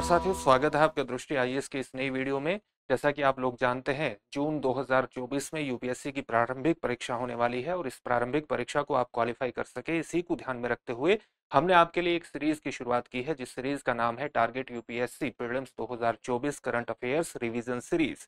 नमस्कार साथियों स्वागत है आपका दृष्टि आईएएस के इस नई वीडियो में जैसा कि आप लोग जानते हैं जून 2024 में यूपीएससी की प्रारंभिक परीक्षा होने वाली है और इस प्रारंभिक परीक्षा को आप क्वालिफाई कर सके इसी को ध्यान में रखते हुए हमने आपके लिए एक सीरीज की शुरुआत की है जिस सीरीज का नाम है target UPSC prelims 2024 current affairs revision series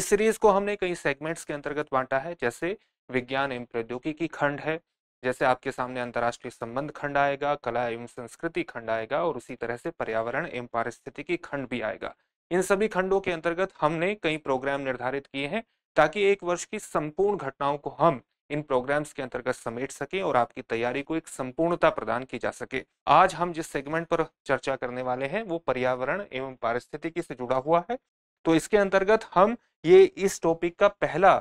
इस सीरीज को हमने कई सेगमेंट्स के अंतर्गत बांटा है जैसे विज्ञान एवं प्रौद्योगिकी खंड है जैसे आपके सामने अंतर्राष्ट्रीय संबंध खंड आएगा कला एवं संस्कृति खंड आएगा और उसी तरह से पर्यावरण एवं पारिस्थितिकी खंड भी आएगा इन सभी खंडों के अंतर्गत हमने कई प्रोग्राम निर्धारित किए हैं ताकि एक वर्ष की संपूर्ण घटनाओं को हम इन प्रोग्राम्स के अंतर्गत समेट सके और आपकी तैयारी को एक संपूर्णता प्रदान की जा सके आज हम जिस सेगमेंट पर चर्चा करने वाले हैं वो पर्यावरण एवं पारिस्थितिकी से जुड़ा हुआ है तो इसके अंतर्गत हम ये इस टॉपिक का पहला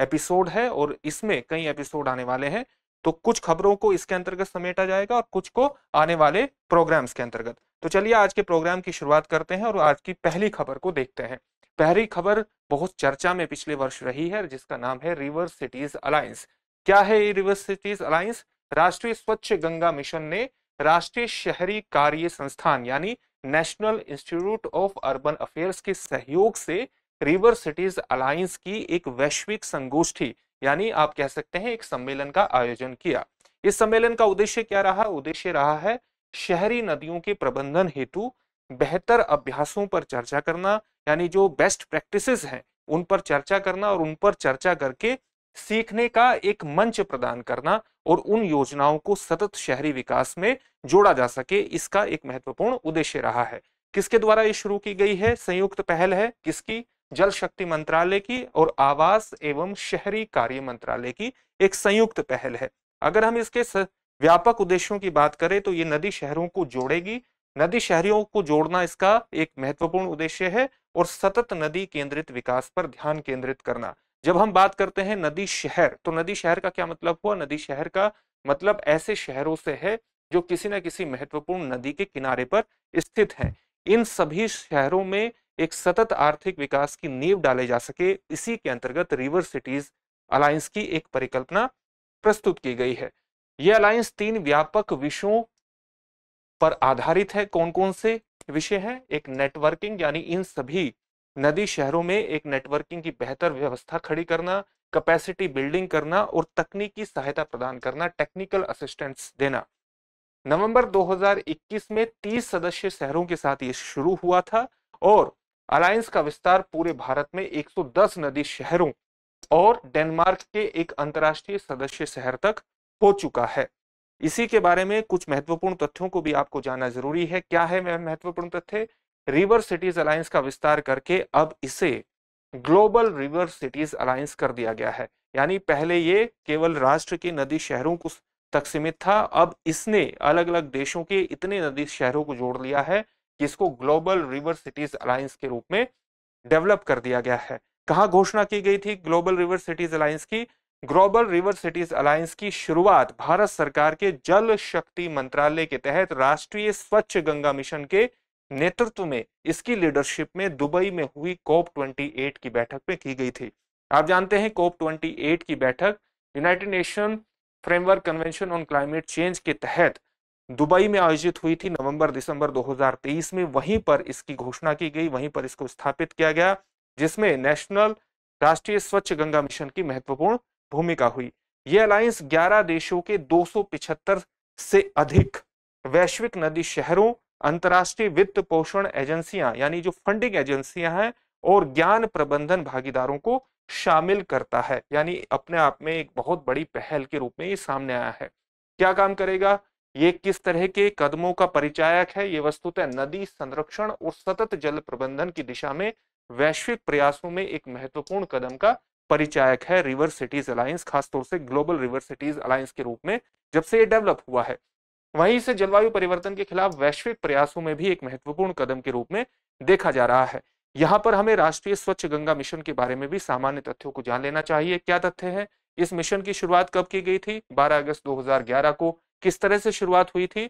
एपिसोड है और इसमें कई एपिसोड आने वाले हैं तो कुछ खबरों को इसके अंतर्गत समेटा जाएगा और कुछ को आने वाले प्रोग्राम्स के अंतर्गत तो चलिए आज के प्रोग्राम की शुरुआत करते हैं और आज की पहली खबर को देखते हैं पहली खबर बहुत चर्चा में पिछले वर्ष रही है जिसका नाम है रिवर सिटीज अलायंस क्या है ये रिवर सिटीज अलायंस राष्ट्रीय स्वच्छ गंगा मिशन ने राष्ट्रीय शहरी कार्य संस्थान यानी national institute of urban affairs के सहयोग से रिवर सिटीज अलायंस की एक वैश्विक संगोष्ठी यानी आप कह सकते हैं एक सम्मेलन का आयोजन किया इस सम्मेलन का उद्देश्य क्या रहा उद्देश्य रहा है शहरी नदियों के प्रबंधन हेतु बेहतर अभ्यासों पर चर्चा करना यानी जो बेस्ट प्रैक्टिसेस हैं उन पर चर्चा करना और उन पर चर्चा करके सीखने का एक मंच प्रदान करना और उन योजनाओं को सतत शहरी विकास में जोड़ा जा सके इसका एक महत्वपूर्ण उद्देश्य रहा है किसके द्वारा ये शुरू की गई है संयुक्त पहल है किसकी जल शक्ति मंत्रालय की और आवास एवं शहरी कार्य मंत्रालय की एक संयुक्त पहल है अगर हम इसके व्यापक उद्देश्यों की बात करें तो ये नदी शहरों को जोड़ेगी नदी शहरों को जोड़ना इसका एक महत्वपूर्ण उद्देश्य है और सतत नदी केंद्रित विकास पर ध्यान केंद्रित करना जब हम बात करते हैं नदी शहर तो नदी शहर का क्या मतलब हुआ नदी शहर का मतलब ऐसे शहरों से है जो किसी न किसी महत्वपूर्ण नदी के किनारे पर स्थित हैं इन सभी शहरों में एक सतत आर्थिक विकास की नींव डाले जा सके इसी के अंतर्गत रिवर सिटीज अलायंस की एक परिकल्पना प्रस्तुत की गई है यह अलायंस तीन व्यापक विषयों पर आधारित है कौन कौन से विषय हैं एक नेटवर्किंग यानी इन सभी नदी शहरों में एक नेटवर्किंग की बेहतर व्यवस्था खड़ी करना कैपेसिटी बिल्डिंग करना और तकनीकी सहायता प्रदान करना टेक्निकल असिस्टेंस देना नवंबर 2021 में 30 सदस्य शहरों के साथ ये शुरू हुआ था और अलायंस का विस्तार पूरे भारत में 110 नदी शहरों और डेनमार्क के एक अंतर्राष्ट्रीय सदस्य शहर तक हो चुका है इसी के बारे में कुछ महत्वपूर्ण तथ्यों को भी आपको जानना जरूरी है क्या है महत्वपूर्ण तथ्य रिवर सिटीज अलायंस का विस्तार करके अब इसे ग्लोबल रिवर सिटीज अलायंस कर दिया गया है यानी पहले ये केवल राष्ट्र के नदी शहरों को तक सीमित था अब इसने अलग अलग देशों के इतने नदी शहरों को जोड़ लिया है जिसको ग्लोबल रिवर सिटीज अलायंस के रूप में डेवलप कर दिया गया है कहा घोषणा की गई थी ग्लोबल रिवर सिटीज अलायंस की ग्लोबल रिवर सिटीज अलायंस की शुरुआत भारत सरकार के जल शक्ति मंत्रालय के तहत राष्ट्रीय स्वच्छ गंगा मिशन के नेतृत्व में इसकी लीडरशिप में दुबई में हुई कोप 28 की बैठक में की गई थी आप जानते हैं कोप 28 की बैठक United Nation framework convention on climate change के तहत दुबई में आयोजित हुई थी नवंबर दिसंबर 2023 में वहीं पर इसकी घोषणा की गई वहीं पर इसको स्थापित किया गया जिसमें नेशनल राष्ट्रीय स्वच्छ गंगा मिशन की महत्वपूर्ण भूमिका हुई यह अलायंस 11 देशों के दो से अधिक वैश्विक नदी शहरों अंतर्राष्ट्रीय वित्त पोषण एजेंसियां यानी जो फंडिंग एजेंसियां हैं और ज्ञान प्रबंधन भागीदारों को शामिल करता है यानी अपने आप में एक बहुत बड़ी पहल के रूप में ये सामने आया है क्या काम करेगा ये किस तरह के कदमों का परिचायक है ये वस्तुतः नदी संरक्षण और सतत जल प्रबंधन की दिशा में वैश्विक प्रयासों में एक महत्वपूर्ण कदम का परिचायक है रिवर सिटीज अलायंस खासतौर से ग्लोबल रिवर सिटीज अलायंस के रूप में जब से ये डेवलप हुआ है वहीं से जलवायु परिवर्तन के खिलाफ वैश्विक प्रयासों में भी एक महत्वपूर्ण कदम के रूप में देखा जा रहा है यहाँ पर हमें राष्ट्रीय स्वच्छ गंगा मिशन के बारे में भी सामान्य तथ्यों को जान लेना चाहिए क्या तथ्य है इस मिशन की शुरुआत कब की गई थी 12 अगस्त 2011 को किस तरह से शुरुआत हुई थी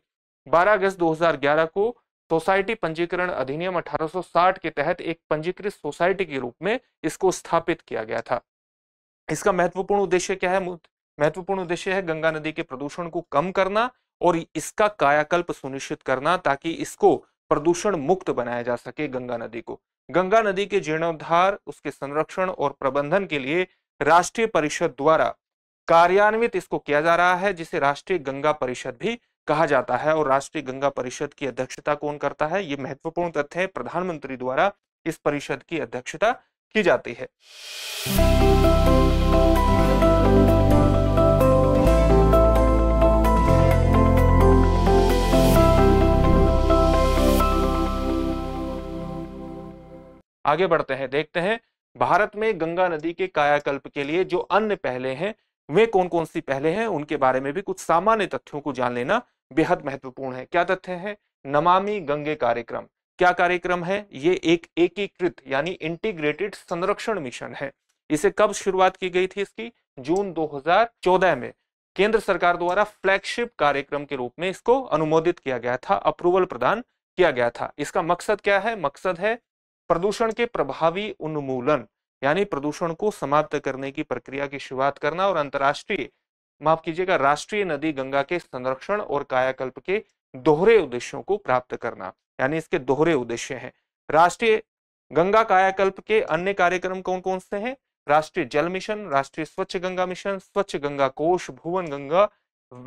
12 अगस्त 2011 को सोसाइटी पंजीकरण अधिनियम 1860 के तहत एक पंजीकृत सोसाइटी के रूप में इसको स्थापित किया गया था इसका महत्वपूर्ण उद्देश्य क्या है महत्वपूर्ण उद्देश्य है गंगा नदी के प्रदूषण को कम करना और इसका कायाकल्प सुनिश्चित करना ताकि इसको प्रदूषण मुक्त बनाया जा सके गंगा नदी को गंगा नदी के जीर्णोद्धार उसके संरक्षण और प्रबंधन के लिए राष्ट्रीय परिषद द्वारा कार्यान्वित इसको किया जा रहा है जिसे राष्ट्रीय गंगा परिषद भी कहा जाता है और राष्ट्रीय गंगा परिषद की अध्यक्षता कौन करता है ये महत्वपूर्ण तथ्य है प्रधानमंत्री द्वारा इस परिषद की अध्यक्षता की जाती है आगे बढ़ते हैं देखते हैं भारत में गंगा नदी के कायाकल्प के लिए जो अन्य पहले हैं वे कौन कौन सी पहले हैं उनके बारे में भी कुछ सामान्य तथ्यों को जान लेना बेहद महत्वपूर्ण है क्या तथ्य है नमामि गंगे कार्यक्रम क्या कार्यक्रम है ये एक एकीकृत यानी इंटीग्रेटेड संरक्षण मिशन है इसे कब शुरुआत की गई थी इसकी जून 2014 में केंद्र सरकार द्वारा फ्लैगशिप कार्यक्रम के रूप में इसको अनुमोदित किया गया था अप्रूवल प्रदान किया गया था इसका मकसद क्या है मकसद है प्रदूषण के प्रभावी उन्मूलन यानी प्रदूषण को समाप्त करने की प्रक्रिया की शुरुआत करना और अंतर्राष्ट्रीय माफ कीजिएगा राष्ट्रीय नदी गंगा के संरक्षण और कायाकल्प के दोहरे उद्देश्यों को प्राप्त करना यानी इसके दोहरे उद्देश्य हैं राष्ट्रीय गंगा कायाकल्प के अन्य कार्यक्रम कौन कौन से हैं राष्ट्रीय जल मिशन राष्ट्रीय स्वच्छ गंगा मिशन स्वच्छ गंगा कोष भुवन गंगा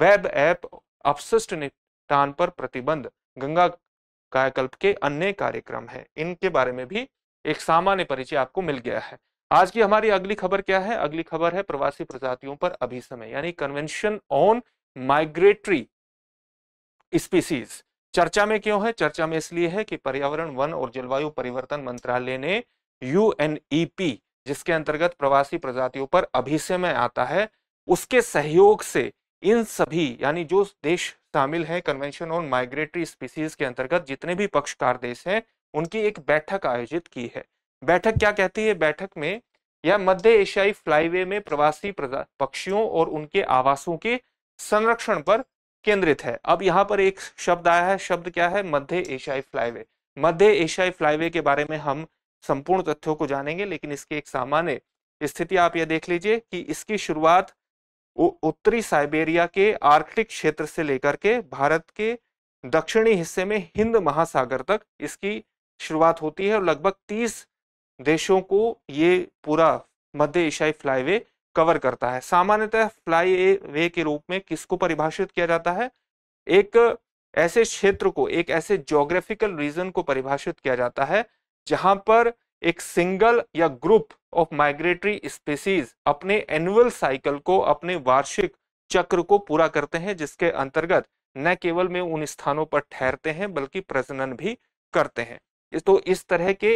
वेब ऐप अपशिष्ट निपटान पर प्रतिबंध गंगा कायाकल्प के अन्य कार्यक्रम है इनके बारे में भी एक सामान्य परिचय आपको मिल गया है आज की हमारी अगली खबर क्या है अगली खबर है प्रवासी प्रजातियों पर अभी समय यानी कन्वेंशन ऑन माइग्रेटरी स्पीसीज चर्चा में क्यों है चर्चा में इसलिए है कि पर्यावरण वन और जलवायु परिवर्तन मंत्रालय ने यू e जिसके अंतर्गत प्रवासी प्रजातियों पर अभी समय आता है उसके सहयोग से इन सभी यानी जो देश शामिल हैं कन्वेंशन ऑन माइग्रेटरी स्पीसीज के अंतर्गत जितने भी पक्षकार देश हैं उनकी एक बैठक आयोजित की है बैठक क्या कहती है बैठक में यह मध्य एशियाई फ्लाईवे में प्रवासी पक्षियों और उनके आवासों के संरक्षण पर केंद्रित है अब यहाँ पर एक शब्द आया है शब्द क्या है मध्य एशियाई फ्लाईवे मध्य एशियाई फ्लाईवे के बारे में हम संपूर्ण तथ्यों को जानेंगे लेकिन इसकी एक सामान्य स्थिति आप यह देख लीजिए कि इसकी शुरुआत उत्तरी साइबेरिया के आर्कटिक क्षेत्र से लेकर के भारत के दक्षिणी हिस्से में हिंद महासागर तक इसकी शुरुआत होती है और लगभग देशों को ये पूरा मध्य एशियाई फ्लाईवे कवर करता है सामान्यतः फ्लाई वे के रूप में किसको परिभाषित किया जाता है एक ऐसे क्षेत्र को एक ऐसे ज्योग्राफिकल रीजन को परिभाषित किया जाता है जहां पर एक सिंगल या ग्रुप ऑफ माइग्रेटरी स्पीसीज अपने एनुअल साइकिल को अपने वार्षिक चक्र को पूरा करते हैं जिसके अंतर्गत न केवल में उन स्थानों पर ठहरते हैं बल्कि प्रजनन भी करते हैं तो इस तरह के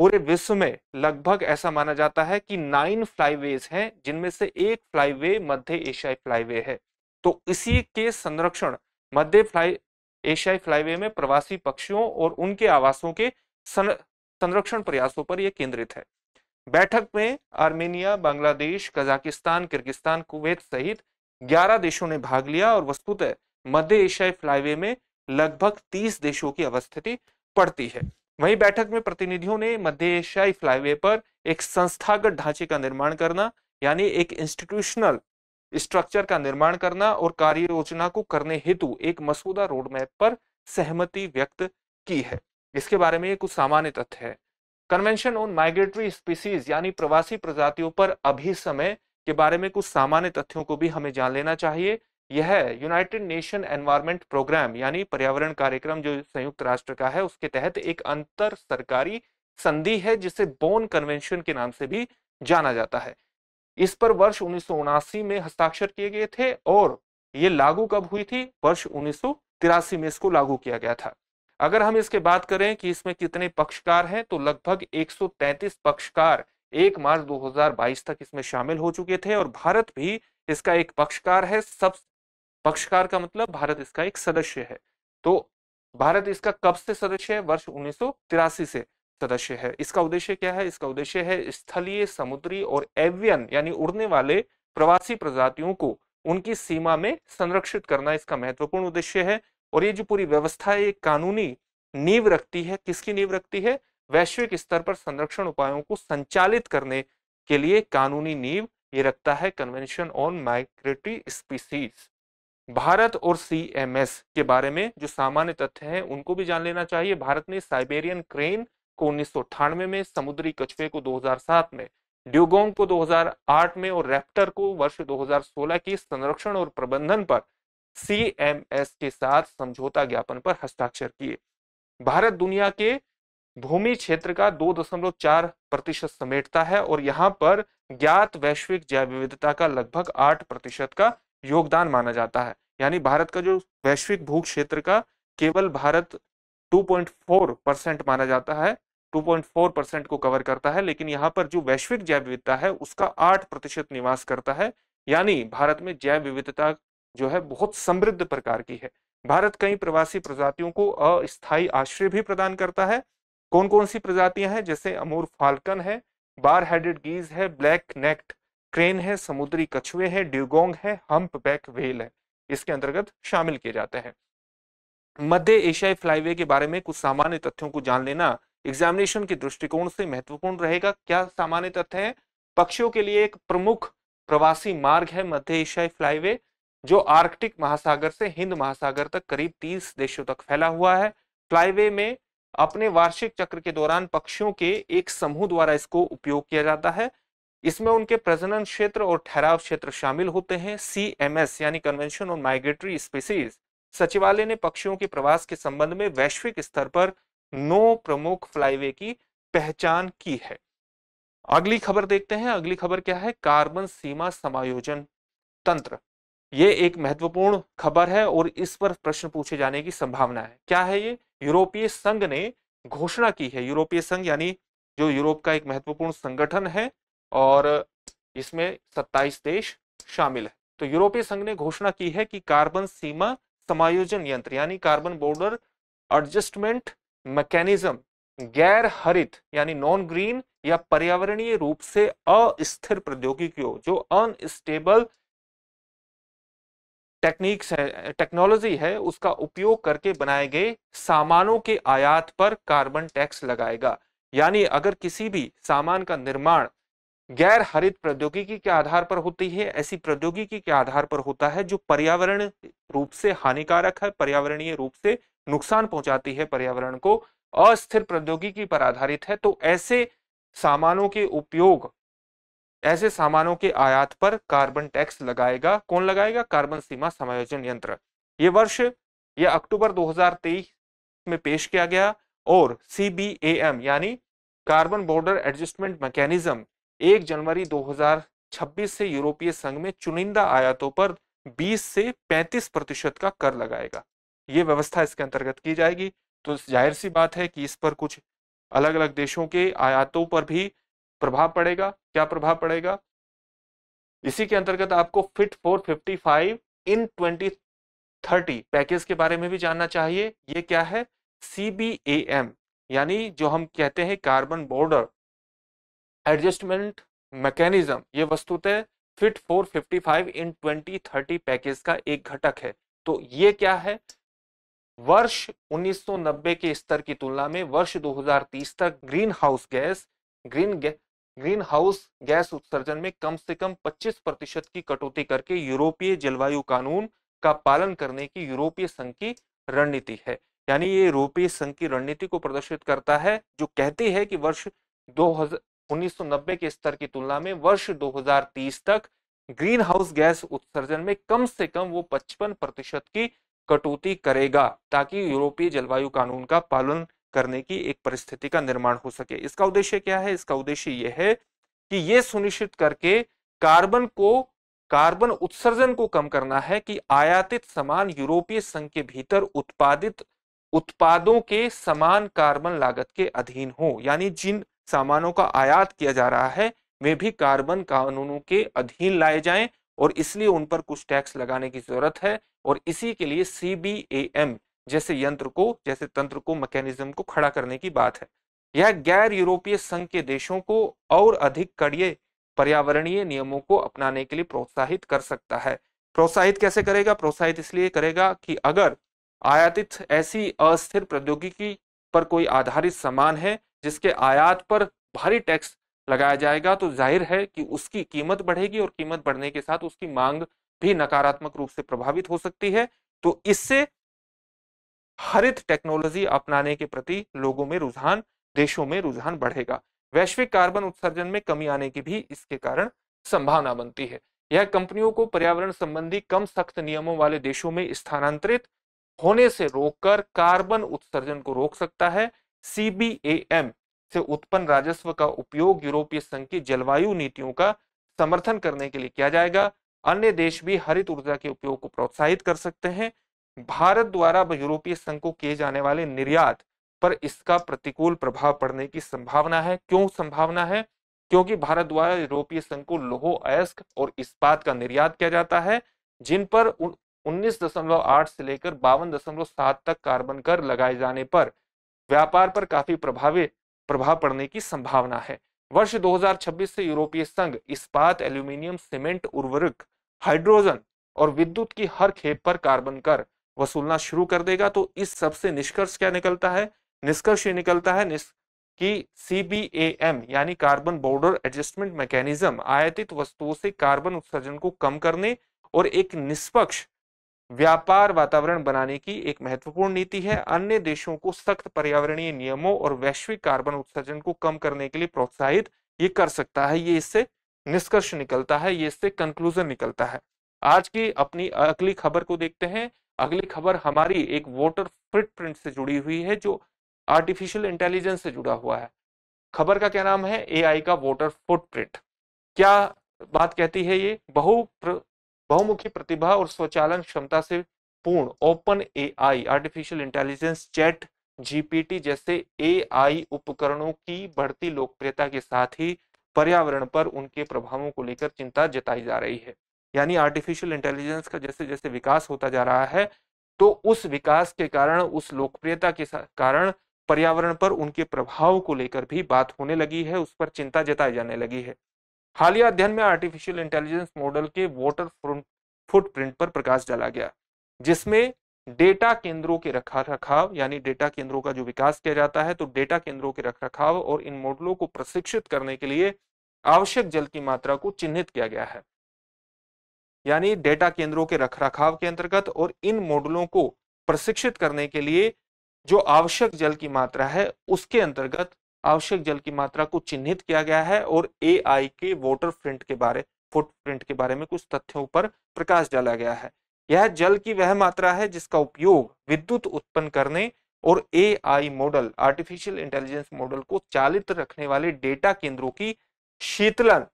पूरे विश्व में लगभग ऐसा माना जाता है कि नाइन फ्लाईवेज हैं जिनमें से एक फ्लाईवे मध्य एशियाई फ्लाईवे है तो इसी के संरक्षण मध्य फ्लाई एशियाई फ्लाईवे में प्रवासी पक्षियों और उनके आवासों के संरक्षण प्रयासों पर यह केंद्रित है बैठक में Armenia Bangladesh Kazakhstan Kyrgyzstan Kuwait सहित 11 देशों ने भाग लिया और वस्तुतः मध्य एशियाई फ्लाईवे में लगभग 30 देशों की अवस्थिति पड़ती है वहीं बैठक में प्रतिनिधियों ने मध्य एशियाई फ्लाईवे पर एक संस्थागत ढांचे का निर्माण करना यानी एक इंस्टीट्यूशनल स्ट्रक्चर का निर्माण करना और कार्य योजना को करने हेतु एक मसूदा रोडमैप पर सहमति व्यक्त की है इसके बारे में कुछ सामान्य तथ्य है कन्वेंशन ऑन माइग्रेटरी स्पीसीज यानी प्रवासी प्रजातियों पर अभी समय के बारे में कुछ सामान्य तथ्यों को भी हमें जान लेना चाहिए यह यूनाइटेड नेशन एनवायरमेंट प्रोग्राम यानी पर्यावरण कार्यक्रम जो संयुक्त राष्ट्र का है उसके तहत एक अंतर सरकारी संधि है जिसे बोन कन्वेंशन के नाम से भी जाना जाता है इस पर वर्ष उन्नीस में हस्ताक्षर किए गए थे और ये लागू कब हुई थी वर्ष उन्नीस में इसको लागू किया गया था अगर हम इसके बात करें कि इसमें कितने पक्षकार हैं तो लगभग 133 पक्षकार 1 मार्च 2022 तक इसमें शामिल हो चुके थे और भारत भी इसका एक पक्षकार है सब पक्षकार का मतलब भारत इसका एक सदस्य है तो भारत इसका कब से सदस्य है वर्ष उन्नीस से सदस्य है इसका उद्देश्य क्या है इसका उद्देश्य है स्थलीय समुद्री और एवियन यानी उड़ने वाले प्रवासी प्रजातियों को उनकी सीमा में संरक्षित करना इसका महत्वपूर्ण उद्देश्य है और ये जो पूरी व्यवस्था है ये कानूनी नींव रखती है किसकी नींव रखती है वैश्विक स्तर पर संरक्षण उपायों को संचालित करने के लिए कानूनी नींव ये रखता है convention on migratory species Bharat और सीएमएस के बारे में जो सामान्य तथ्य हैं उनको भी जान लेना चाहिए भारत ने साइबेरियन क्रेन को उन्नीस में समुद्री कछुए को 2007 में ड्यूगोंग को 2008 में और रेप्टर को वर्ष 2016 के संरक्षण और प्रबंधन पर सीएमएस के साथ समझौता ज्ञापन पर हस्ताक्षर किए भारत दुनिया के भूमि क्षेत्र का 2.4 प्रतिशत समेटता है और यहाँ पर ज्ञात वैश्विक जैव विविधता का लगभग आठ प्रतिशत का योगदान माना जाता है यानी भारत का जो वैश्विक भू क्षेत्र का केवल भारत 2.4 परसेंट माना जाता है 2.4 परसेंट को कवर करता है लेकिन यहाँ पर जो वैश्विक जैव विविधता है उसका 8 प्रतिशत निवास करता है यानी भारत में जैव विविधता जो है बहुत समृद्ध प्रकार की है भारत कई प्रवासी प्रजातियों को अस्थायी आश्रय भी प्रदान करता है कौन कौन सी प्रजातियां हैं जैसे अमूर फाल्कन है बार हेडेड गीज है ब्लैक नेक्ट क्रेन है समुद्री कछुए हैं ड्यूगोंग है हम्प बैक वेल है इसके अंतर्गत शामिल किए जाते हैं मध्य एशियाई फ्लाईवे के बारे में कुछ सामान्य तथ्यों को जान लेना एग्जामिनेशन के दृष्टिकोण से महत्वपूर्ण रहेगा क्या सामान्य तथ्य है पक्षियों के लिए एक प्रमुख प्रवासी मार्ग है मध्य एशियाई फ्लाईवे जो आर्कटिक महासागर से हिंद महासागर तक करीब 30 देशों तक फैला हुआ है फ्लाईवे में अपने वार्षिक चक्र के दौरान पक्षियों के एक समूह द्वारा इसको उपयोग किया जाता है इसमें उनके प्रजनन क्षेत्र और ठहराव क्षेत्र शामिल होते हैं सी एम एस यानी कन्वेंशन ऑन माइग्रेटरी स्पीसीज सचिवालय ने पक्षियों के प्रवास के संबंध में वैश्विक स्तर पर नौ प्रमुख फ्लाईवे की पहचान की है अगली खबर देखते हैं अगली खबर क्या है कार्बन सीमा समायोजन तंत्र ये एक महत्वपूर्ण खबर है और इस पर प्रश्न पूछे जाने की संभावना है क्या है ये यूरोपीय संघ ने घोषणा की है यूरोपीय संघ यानी जो यूरोप का एक महत्वपूर्ण संगठन है और इसमें 27 देश शामिल है तो यूरोपीय संघ ने घोषणा की है कि कार्बन सीमा समायोजन यंत्र यानी कार्बन बॉर्डर एडजस्टमेंट मैकेनिज्म गैर हरित यानी नॉन ग्रीन या पर्यावरणीय रूप से अस्थिर प्रौद्योगिकियों जो अनस्टेबल टेक्निक्स है टेक्नोलॉजी है उसका उपयोग करके बनाए गए सामानों के आयात पर कार्बन टैक्स लगाएगा यानी अगर किसी भी सामान का निर्माण गैर हरित प्रौद्योगिकी के आधार पर होती है ऐसी प्रौद्योगिकी के आधार पर होता है जो पर्यावरण रूप से हानिकारक है पर्यावरणीय रूप से नुकसान पहुंचाती है पर्यावरण को अस्थिर प्रौद्योगिकी पर आधारित है तो ऐसे सामानों के उपयोग ऐसे सामानों के आयात पर कार्बन टैक्स लगाएगा कौन लगाएगा कार्बन सीमा समायोजन यंत्र ये वर्ष यह अक्टूबर 2023 में पेश किया गया और सी यानी कार्बन बॉर्डर एडजस्टमेंट मैकेनिज्म एक जनवरी 2026 से यूरोपीय संघ में चुनिंदा आयातों पर 20 से 35 प्रतिशत का कर लगाएगा ये व्यवस्था इसके अंतर्गत की जाएगी तो जाहिर सी बात है कि इस पर कुछ अलग अलग देशों के आयातों पर भी प्रभाव पड़ेगा क्या प्रभाव पड़ेगा इसी के अंतर्गत आपको fit for fifty five in twenty thirty package के बारे में भी जानना चाहिए ये क्या है सी बी ए एम यानी जो हम कहते हैं कार्बन बॉर्डर एडजस्टमेंट मैकेनिज्म ये वस्तुतः फिट 455 इन 2030 पैकेज का एक घटक है तो ये क्या है वर्ष 1990 के स्तर की तुलना में वर्ष 2030 तक ग्रीन हाउस गैस ग्रीन गै, ग्रीन हाउस गैस उत्सर्जन में कम से कम 25 प्रतिशत की कटौती करके यूरोपीय जलवायु कानून का पालन करने की यूरोपीय संघ की रणनीति है यानी ये यूरोपीय संघ की रणनीति को प्रदर्शित करता है जो कहती है कि वर्ष 2000 1990 के स्तर की तुलना में वर्ष 2030 तक ग्रीन हाउस गैस उत्सर्जन में कम से कम वो 55 प्रतिशत की कटौती करेगा ताकि यूरोपीय जलवायु कानून का पालन करने की एक परिस्थिति का निर्माण हो सके इसका उद्देश्य क्या है इसका उद्देश्य यह है कि ये सुनिश्चित करके कार्बन को कार्बन उत्सर्जन को कम करना है कि आयातित समान यूरोपीय संघ के भीतर उत्पादित उत्पादों के समान कार्बन लागत के अधीन हो यानी जिन सामानों का आयात किया जा रहा है वे भी कार्बन कानूनों के अधीन लाए जाएं और इसलिए उन पर कुछ टैक्स लगाने की जरूरत है और इसी के लिए सी जैसे यंत्र को जैसे तंत्र को मैकेनिज्म को खड़ा करने की बात है यह गैर यूरोपीय संघ के देशों को और अधिक कड़िए पर्यावरणीय नियमों को अपनाने के लिए प्रोत्साहित कर सकता है प्रोत्साहित कैसे करेगा प्रोत्साहित इसलिए करेगा कि अगर आयातित ऐसी अस्थिर प्रौद्योगिकी पर कोई आधारित सामान है जिसके आयात पर भारी टैक्स लगाया जाएगा तो जाहिर है कि उसकी कीमत बढ़ेगी और कीमत बढ़ने के साथ उसकी मांग भी नकारात्मक रूप से प्रभावित हो सकती है तो इससे हरित टेक्नोलॉजी अपनाने के प्रति लोगों में रुझान देशों में रुझान बढ़ेगा वैश्विक कार्बन उत्सर्जन में कमी आने की भी इसके कारण संभावना बनती है यह कंपनियों को पर्यावरण संबंधी कम सख्त नियमों वाले देशों में स्थानांतरित होने से रोककर कार्बन उत्सर्जन को रोक सकता है सीबीएम से उत्पन्न राजस्व का उपयोग यूरोपीय संघ की जलवायु नीतियों का समर्थन करने के लिए किया जाएगा अन्य देश भी हरित ऊर्जा के उपयोग को प्रोत्साहित कर सकते हैं भारत द्वारा यूरोपीय संघ को किए जाने वाले निर्यात पर इसका प्रतिकूल प्रभाव पड़ने की संभावना है क्यों संभावना है क्योंकि भारत द्वारा यूरोपीय संघ को लोहो अयस्क और इस्पात का निर्यात किया जाता है जिन पर 19.8 से लेकर बावन तक कार्बन कर लगाए जाने पर व्यापार पर काफी प्रभावी प्रभाव पड़ने की संभावना है वर्ष 2026 से यूरोपीय संघ इस्पात एल्यूमिनियम सीमेंट उर्वरक हाइड्रोजन और विद्युत की हर खेप पर कार्बन कर वसूलना शुरू कर देगा तो इस सबसे निष्कर्ष क्या निकलता है निष्कर्ष ये निकलता है निस... कि सीबीएएम यानी कार्बन बॉर्डर एडजस्टमेंट मैकेनिज्म आयातित वस्तुओं से कार्बन उत्सर्जन को कम करने और एक निष्पक्ष व्यापार वातावरण बनाने की एक महत्वपूर्ण नीति है अन्य देशों को सख्त पर्यावरणीय नियमों और वैश्विक कार्बन उत्सर्जन को कम करने के लिए प्रोत्साहित ये कर सकता है ये इससे निष्कर्ष निकलता है ये इससे कंक्लूजन निकलता है आज की अपनी अगली खबर को देखते हैं अगली खबर हमारी एक वोटर फुटप्रिंट से जुड़ी हुई है जो आर्टिफिशियल इंटेलिजेंस से जुड़ा हुआ है खबर का क्या नाम है एआई का वोटर फुटप्रिंट क्या बात कहती है ये बहु बहुमुखी प्रतिभा और स्वचालन क्षमता से पूर्ण OpenAI artificial intelligence ChatGPT जैसे एआई उपकरणों की बढ़ती लोकप्रियता के साथ ही पर्यावरण पर उनके प्रभावों को लेकर चिंता जताई जा रही है यानी आर्टिफिशियल इंटेलिजेंस का जैसे जैसे विकास होता जा रहा है तो उस विकास के कारण उस लोकप्रियता के कारण पर्यावरण पर उनके प्रभाव को लेकर भी बात होने लगी है उस पर चिंता जताई जाने लगी है हालिया अध्ययन में आर्टिफिशियल इंटेलिजेंस मॉडल के वोटर फुटप्रिंट पर प्रकाश डाला गया जिसमें डेटा केंद्रों के रखा रखाव यानी डेटा केंद्रों का जो विकास किया जाता है तो डेटा केंद्रों के रख रखाव और इन मॉडलों को प्रशिक्षित करने के लिए आवश्यक जल की मात्रा को चिन्हित किया गया है यानी डेटा केंद्रों के रख रखाव के अंतर्गत और इन मॉडलों को प्रशिक्षित करने के लिए जो आवश्यक जल की मात्रा है उसके अंतर्गत आवश्यक जल की मात्रा को चिन्हित किया गया है और एआई के वोटर प्रिंट के बारे फुटप्रिंट के बारे में कुछ तथ्यों पर प्रकाश डाला गया है यह जल की वह मात्रा है जिसका उपयोग विद्युत उत्पन्न करने और AI model artificial intelligence model को चालित रखने वाले डेटा केंद्रों की शीतलन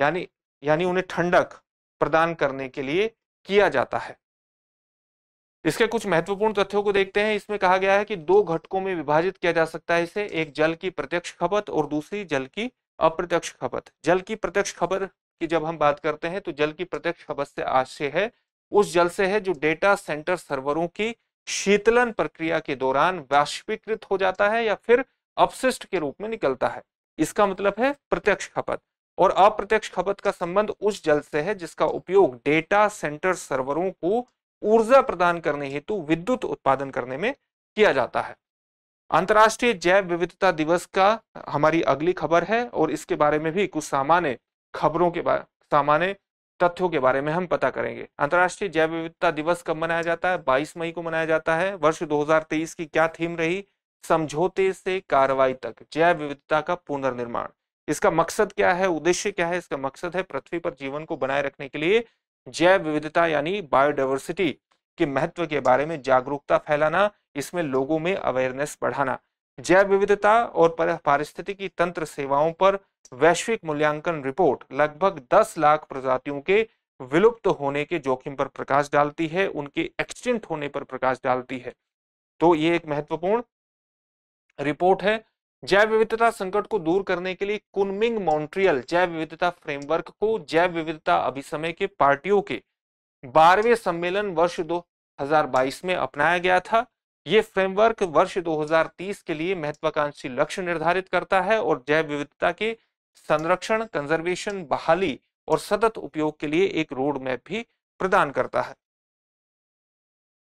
यानी यानी उन्हें ठंडक प्रदान करने के लिए किया जाता है इसके कुछ महत्वपूर्ण तथ्यों को देखते हैं इसमें कहा गया है कि दो घटकों में विभाजित किया जा सकता है इसे एक जल की प्रत्यक्ष खपत और दूसरी जल की अप्रत्यक्ष खपत जल की प्रत्यक्ष खपत की जब हम बात करते हैं तो जल की प्रत्यक्ष खपत से आशय है उस जल से है जो डेटा सेंटर सर्वरों की शीतलन प्रक्रिया के दौरान वाष्पीकृत हो जाता है या फिर अपशिष्ट के रूप में निकलता है इसका मतलब है प्रत्यक्ष खपत और अप्रत्यक्ष खपत का संबंध उस जल से है जिसका उपयोग डेटा सेंटर सर्वरों को ऊर्जा प्रदान करने हेतु विद्युत उत्पादन करने में किया जाता है अंतर्राष्ट्रीय जैव विविधता दिवस का हमारी अगली खबर है और इसके बारे में भी कुछ सामान्य खबरों के बारे सामान्य तथ्यों के बारे में हम पता करेंगे अंतर्राष्ट्रीय जैव विविधता दिवस कब मनाया जाता है 22 मई को मनाया जाता है वर्ष 2023 की क्या थीम रही समझौते से कार्रवाई तक जैव विविधता का पुनर्निर्माण इसका मकसद क्या है उद्देश्य क्या है इसका मकसद है पृथ्वी पर जीवन को बनाए रखने के लिए जैव विविधता यानी बायोडाइवर्सिटी के महत्व के बारे में जागरूकता फैलाना इसमें लोगों में अवेयरनेस बढ़ाना जैव विविधता और पारिस्थितिकी तंत्र सेवाओं पर वैश्विक मूल्यांकन रिपोर्ट लगभग 10 लाख प्रजातियों के विलुप्त होने के जोखिम पर प्रकाश डालती है उनके एक्सटिंट होने पर प्रकाश डालती है तो ये एक महत्वपूर्ण रिपोर्ट है जैव विविधता संकट को दूर करने के लिए कुनमिंग मॉन्ट्रियल जैव विविधता फ्रेमवर्क को जैव विविधता अभिसमय के पार्टियों के बारहवें सम्मेलन वर्ष 2022 में अपनाया गया था ये फ्रेमवर्क वर्ष 2030 के लिए महत्वाकांक्षी लक्ष्य निर्धारित करता है और जैव विविधता के संरक्षण कंजर्वेशन बहाली और सतत उपयोग के लिए एक रोड मैप भी प्रदान करता है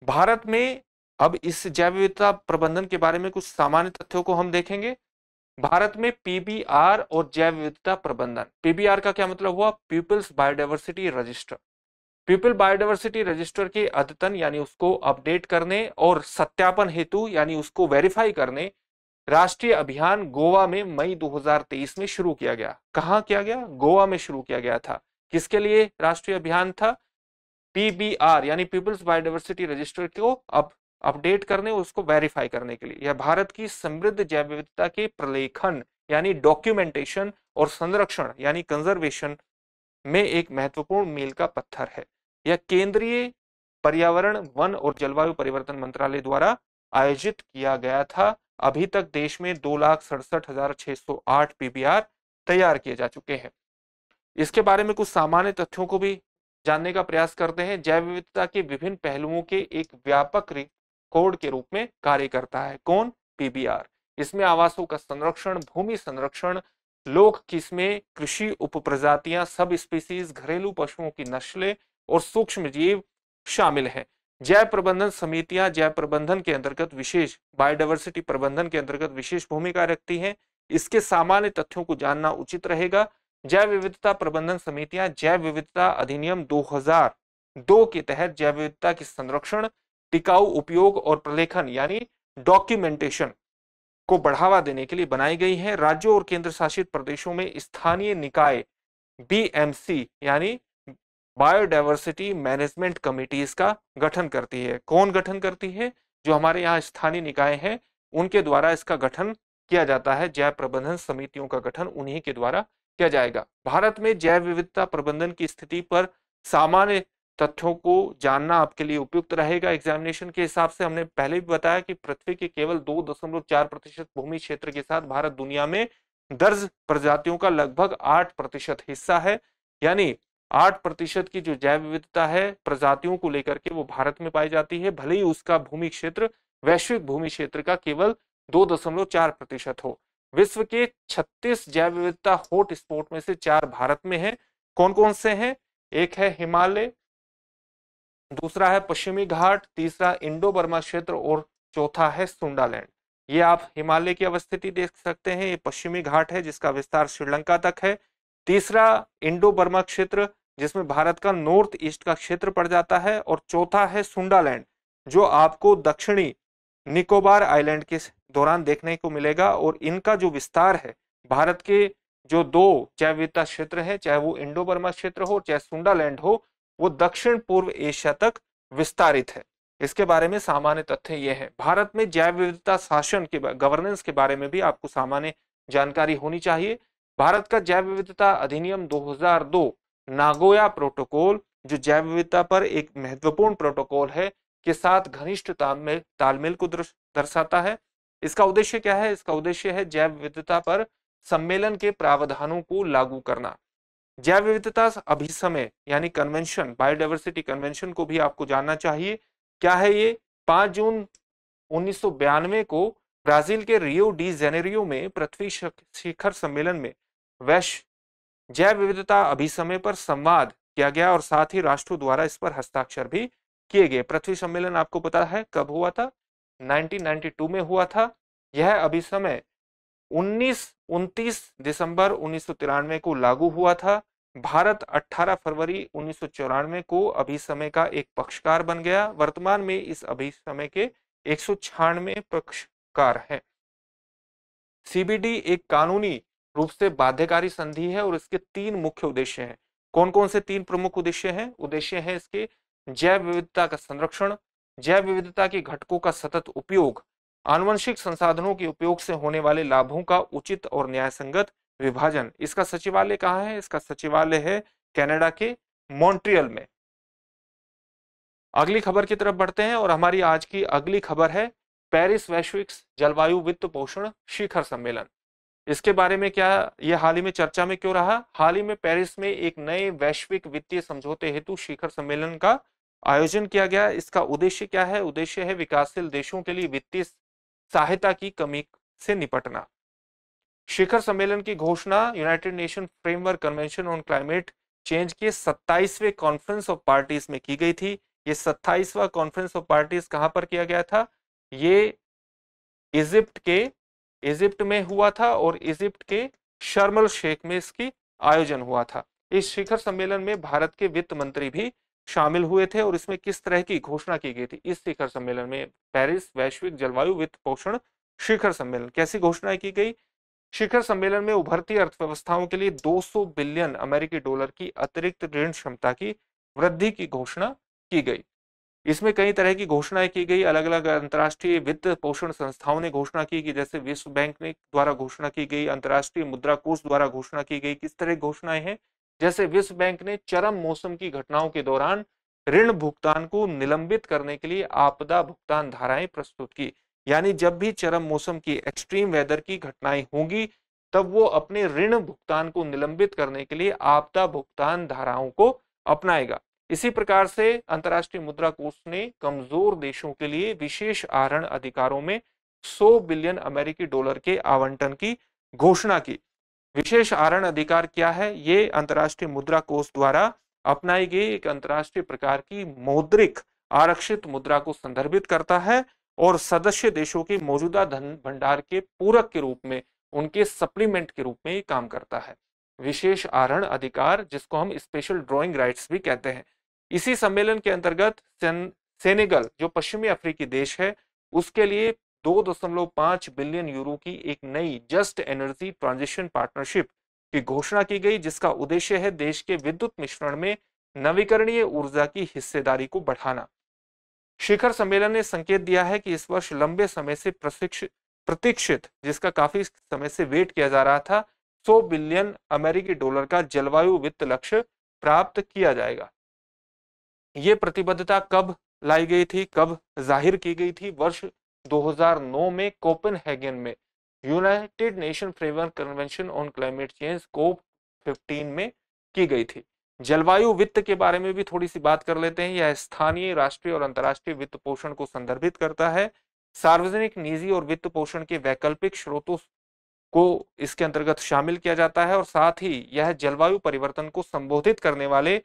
भारत में अब इस जैव विविधता प्रबंधन के बारे में कुछ सामान्य तथ्यों को हम देखेंगे भारत में पीबीआर और जैव विविधता प्रबंधन पीबीआर का क्या मतलब हुआ peoples biodiversity register people biodiversity register के अद्यतन यानी उसको अपडेट करने और सत्यापन हेतु यानी उसको वेरीफाई करने राष्ट्रीय अभियान गोवा में मई 2023 में शुरू किया गया कहा किया गया गोवा में शुरू किया गया था किसके लिए राष्ट्रीय अभियान था पीबीआर यानी पीपल्स बायोडाइवर्सिटी रजिस्टर को अब अपडेट करने उसको वेरीफाई करने के लिए यह भारत की समृद्ध जैव विविधता के प्रलेखन यानी डॉक्यूमेंटेशन और संरक्षण यानी कंजर्वेशन में एक महत्वपूर्ण मील का पत्थर है यह केंद्रीय पर्यावरण वन और जलवायु परिवर्तन मंत्रालय द्वारा आयोजित किया गया था अभी तक देश में दो लाख सड़सठ हजार छह सौ आठ पीबीआर तैयार किए जा चुके हैं इसके बारे में कुछ सामान्य तथ्यों को भी जानने का प्रयास करते हैं जैव विविधता के विभिन्न पहलुओं के एक व्यापक कोड के रूप में कार्य करता है कौन पीबीआर इसमें आवासों का संरक्षण भूमि संरक्षण लोक किस्में कृषि उप प्रजातियां सब स्पीसीज घरेलू पशुओं की नस्लें और सूक्ष्म जीव शामिल है जैव प्रबंधन समितियां जैव प्रबंधन के अंतर्गत विशेष बायोडाइवर्सिटी प्रबंधन के अंतर्गत विशेष भूमिका रखती है इसके सामान्य तथ्यों को जानना उचित रहेगा जैव विविधता प्रबंधन समितियां जैव विविधता अधिनियम 2002 के तहत जैव विविधता के संरक्षण टिकाऊ उपयोग और प्रलेखन यानी डॉक्यूमेंटेशन को बढ़ावा देने के लिए बनाई गई है राज्यों और केंद्र शासित प्रदेशों में स्थानीय निकाय बीएमसी यानी बायोडाइवर्सिटी मैनेजमेंट कमिटीज का गठन करती है कौन गठन करती है जो हमारे यहाँ स्थानीय निकाय हैं उनके द्वारा इसका गठन किया जाता है जैव प्रबंधन समितियों का गठन उन्हीं के द्वारा किया जाएगा भारत में जैव विविधता प्रबंधन की स्थिति पर सामान्य तथ्यों को जानना आपके लिए उपयुक्त रहेगा एग्जामिनेशन के हिसाब से हमने पहले भी बताया कि पृथ्वी के केवल दो दशमलव चार प्रतिशत भूमि क्षेत्र के साथ भारत दुनिया में दर्ज प्रजातियों का लगभग आठ प्रतिशत हिस्सा है यानी आठ प्रतिशत की जो जैव विविधता है प्रजातियों को लेकर के वो भारत में पाई जाती है भले ही उसका भूमि क्षेत्र वैश्विक भूमि क्षेत्र का केवल दो दशमलव चार प्रतिशत हो विश्व के छत्तीस जैव विविधता हॉट स्पॉट में से चार भारत में है कौन कौन से हैं एक है हिमालय दूसरा है पश्चिमी घाट तीसरा इंडो बर्मा क्षेत्र और चौथा है सुंडालैंड ये आप हिमालय की अवस्थिति देख सकते हैं ये पश्चिमी घाट है जिसका विस्तार श्रीलंका तक है तीसरा इंडो बर्मा क्षेत्र जिसमें भारत का नॉर्थ ईस्ट का क्षेत्र पड़ जाता है और चौथा है सुंडालैंड जो आपको दक्षिणी निकोबार आइलैंड के दौरान देखने को मिलेगा और इनका जो विस्तार है भारत के जो दो जैव क्षेत्र है चाहे वो इंडो बर्मा क्षेत्र हो चाहे सुंडालैंड हो वो दक्षिण पूर्व एशिया तक विस्तारित है इसके बारे में सामान्य तथ्य ये है भारत में जैव विविधता शासन के गवर्नेंस के बारे में भी आपको सामान्य जानकारी होनी चाहिए भारत का जैव विविधता अधिनियम 2002 नागोया प्रोटोकॉल जो जैव विविधता पर एक महत्वपूर्ण प्रोटोकॉल है के साथ घनिष्ठ तालमेल तालमेल को दर्शाता है इसका उद्देश्य क्या है इसका उद्देश्य है जैव विविधता पर सम्मेलन के प्रावधानों को लागू करना जैव विविधता अभिसमय यानी कन्वेंशन बायोडाइवर्सिटी कन्वेंशन को भी आपको जानना चाहिए क्या है ये पांच जून उन्नीस को ब्राजील के रियो डी जेनेरियो में पृथ्वी शिखर सम्मेलन में वैश्व जैव विविधता अभिसमय पर संवाद किया गया और साथ ही राष्ट्रों द्वारा इस पर हस्ताक्षर भी किए गए पृथ्वी सम्मेलन आपको पता है कब हुआ था 1992 में हुआ था यह अभिसमय उन्नीस उनतीस दिसंबर उन्नीस को लागू हुआ था भारत 18 फरवरी उन्नीस को अभिसमय का एक पक्षकार बन गया वर्तमान में इस समय के एक पक्षकार है सीबीडी एक कानूनी रूप से बाध्यकारी संधि है और इसके तीन मुख्य उद्देश्य हैं कौन कौन से तीन प्रमुख उद्देश्य हैं उद्देश्य हैं इसके जैव विविधता का संरक्षण जैव विविधता के घटकों का सतत उपयोग आनुवंशिक संसाधनों के उपयोग से होने वाले लाभों का उचित और न्यायसंगत विभाजन इसका सचिवालय कहाँ है इसका सचिवालय है कनाडा के मॉन्ट्रियल में अगली खबर की तरफ बढ़ते हैं और हमारी आज की अगली खबर है पेरिस वैश्विक जलवायु वित्त पोषण शिखर सम्मेलन इसके बारे में क्या यह हाल ही में चर्चा में क्यों रहा हाल ही में पेरिस में एक नए वैश्विक वित्तीय समझौते हेतु शिखर सम्मेलन का आयोजन किया गया इसका उद्देश्य क्या है उद्देश्य है विकासशील देशों के लिए वित्तीय सहायता की कमी से निपटना शिखर सम्मेलन की घोषणा United Nation framework convention on climate change के 27वें कॉन्फ्रेंस ऑफ पार्टीज में की गई थी ये 27वां कॉन्फ्रेंस ऑफ पार्टीज कहां पर किया गया था ये इजिप्ट के इजिप्ट में हुआ था और इजिप्ट के शर्मल शेख में इसकी आयोजन हुआ था इस शिखर सम्मेलन में भारत के वित्त मंत्री भी शामिल हुए थे और इसमें किस तरह की घोषणा की गई थी इस शिखर सम्मेलन में पेरिस वैश्विक जलवायु वित्त पोषण शिखर सम्मेलन कैसी घोषणाएं की गई शिखर सम्मेलन में उभरती अर्थव्यवस्थाओं के लिए 200 बिलियन अमेरिकी डॉलर की अतिरिक्त ऋण क्षमता की वृद्धि की घोषणा की गई इसमें कई तरह की घोषणाएं की गई अलग अलग अंतर्राष्ट्रीय वित्त पोषण संस्थाओं ने घोषणा की कि जैसे विश्व बैंक ने द्वारा घोषणा की गई अंतर्राष्ट्रीय मुद्रा कोष द्वारा घोषणा की गई किस तरह की घोषणाएं हैं जैसे विश्व बैंक ने चरम मौसम की घटनाओं के दौरान ऋण भुगतान को निलंबित करने के लिए आपदा भुगतान धाराएं प्रस्तुत की यानी जब भी चरम मौसम की एक्सट्रीम वेदर की घटनाएं होंगी तब वो अपने ऋण भुगतान को निलंबित करने के लिए आपदा भुगतान धाराओं को अपनाएगा इसी प्रकार से अंतर्राष्ट्रीय मुद्रा कोष ने कमजोर देशों के लिए विशेष आहरण अधिकारों में 100 बिलियन अमेरिकी डॉलर के आवंटन की घोषणा की विशेष आरण अधिकार क्या है ये अंतर्राष्ट्रीय मुद्रा कोष द्वारा अपनाई गई एक अंतर्राष्ट्रीय प्रकार की मौद्रिक आरक्षित मुद्रा को संदर्भित करता है और सदस्य देशों के मौजूदा धन भंडार के पूरक के रूप में उनके सप्लीमेंट के रूप में काम करता है विशेष आरण अधिकार जिसको हम स्पेशल ड्रॉइंग राइट्स भी कहते हैं इसी सम्मेलन के अंतर्गत सेनेगल जो पश्चिमी अफ्रीकी देश है उसके लिए दो दशमलव पांच बिलियन यूरो की एक नई जस्ट एनर्जी ट्रांजिशन पार्टनरशिप की घोषणा की गई जिसका उद्देश्य है देश के विद्युत मिश्रण में नवीकरणीय ऊर्जा की हिस्सेदारी को बढ़ाना शिखर सम्मेलन ने संकेत दिया है कि इस वर्ष लंबे समय से प्रतीक्षित जिसका काफी समय से वेट किया जा रहा था 100 बिलियन अमेरिकी डॉलर का जलवायु वित्त लक्ष्य प्राप्त किया जाएगा ये प्रतिबद्धता कब लाई गई थी कब जाहिर की गई थी वर्ष 2009 में कोपेनहेगन में United Nation framework convention on climate Change COP 15 में की गई थी जलवायु वित्त के बारे में भी थोड़ी सी बात कर लेते हैं यह स्थानीय राष्ट्रीय और अंतर्राष्ट्रीय वित्त पोषण को संदर्भित करता है सार्वजनिक निजी और वित्त पोषण के वैकल्पिक स्रोतों को इसके अंतर्गत शामिल किया जाता है और साथ ही यह जलवायु परिवर्तन को संबोधित करने वाले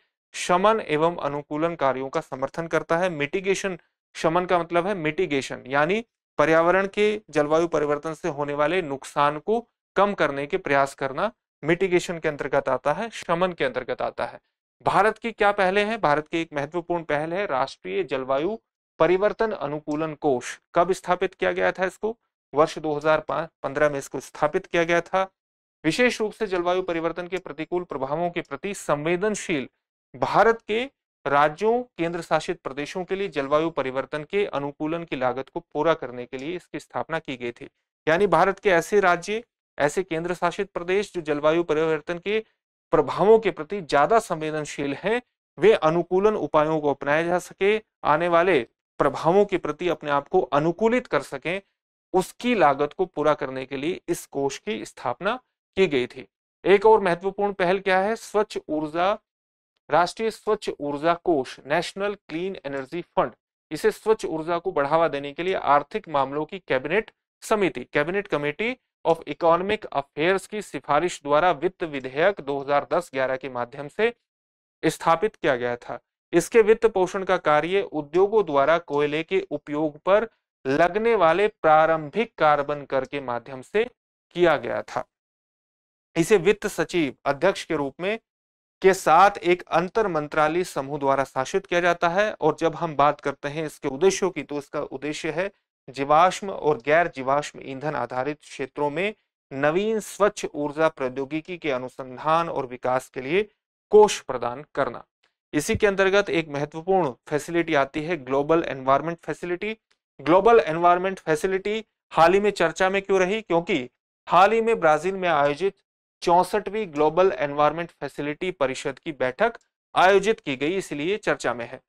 शमन एवं अनुकूलन कार्यों का समर्थन करता है मिटिगेशन शमन का मतलब है मिटिगेशन यानी पर्यावरण के जलवायु परिवर्तन से होने वाले नुकसान को कम करने के प्रयास करना मिटिगेशन के अंतर्गत आता है शमन के अंतर्गत आता है भारत की क्या पहले है भारत की एक महत्वपूर्ण पहल है राष्ट्रीय जलवायु परिवर्तन अनुकूलन कोष कब स्थापित किया गया था इसको वर्ष 2015 में इसको स्थापित किया गया था विशेष रूप से जलवायु परिवर्तन के प्रतिकूल प्रभावों के प्रति संवेदनशील भारत के राज्यों केंद्र शासित प्रदेशों के लिए जलवायु परिवर्तन के अनुकूलन की लागत को पूरा करने के लिए इसकी स्थापना की गई थी यानी भारत के ऐसे राज्य ऐसे केंद्र शासित प्रदेश जो जलवायु परिवर्तन के प्रभावों के प्रति ज्यादा संवेदनशील हैं वे अनुकूलन उपायों को अपनाया जा सके आने वाले प्रभावों के प्रति अपने आप को अनुकूलित कर सकें उसकी लागत को पूरा करने के लिए इस कोष की स्थापना की गई थी एक और महत्वपूर्ण पहल क्या है स्वच्छ ऊर्जा राष्ट्रीय स्वच्छ ऊर्जा कोष नेशनल क्लीन एनर्जी फंड इसे स्वच्छ ऊर्जा को बढ़ावा देने के लिए आर्थिक मामलों की कैबिनेट समिति Cabinet Committee of Economic Affairs की सिफारिश द्वारा वित्त विधेयक 2010-11 के माध्यम से स्थापित किया गया था इसके वित्त पोषण का कार्य उद्योगों द्वारा कोयले के उपयोग पर लगने वाले प्रारंभिक कार्बन कर के माध्यम से किया गया था इसे वित्त सचिव अध्यक्ष के रूप में के साथ एक अंतर मंत्रालय समूह द्वारा शासित किया जाता है और जब हम बात करते हैं इसके उद्देश्यों की तो इसका उद्देश्य है जीवाश्म और गैर जीवाश्म ईंधन आधारित क्षेत्रों में नवीन स्वच्छ ऊर्जा प्रौद्योगिकी के अनुसंधान और विकास के लिए कोष प्रदान करना इसी के अंतर्गत एक महत्वपूर्ण फैसिलिटी आती है Global Environment Facility Global Environment Facility हाल ही में चर्चा में क्यों रही क्योंकि हाल ही में ब्राजील में आयोजित चौसठवीं ग्लोबल एनवायरमेंट फैसिलिटी परिषद की बैठक आयोजित की गई इसलिए चर्चा में है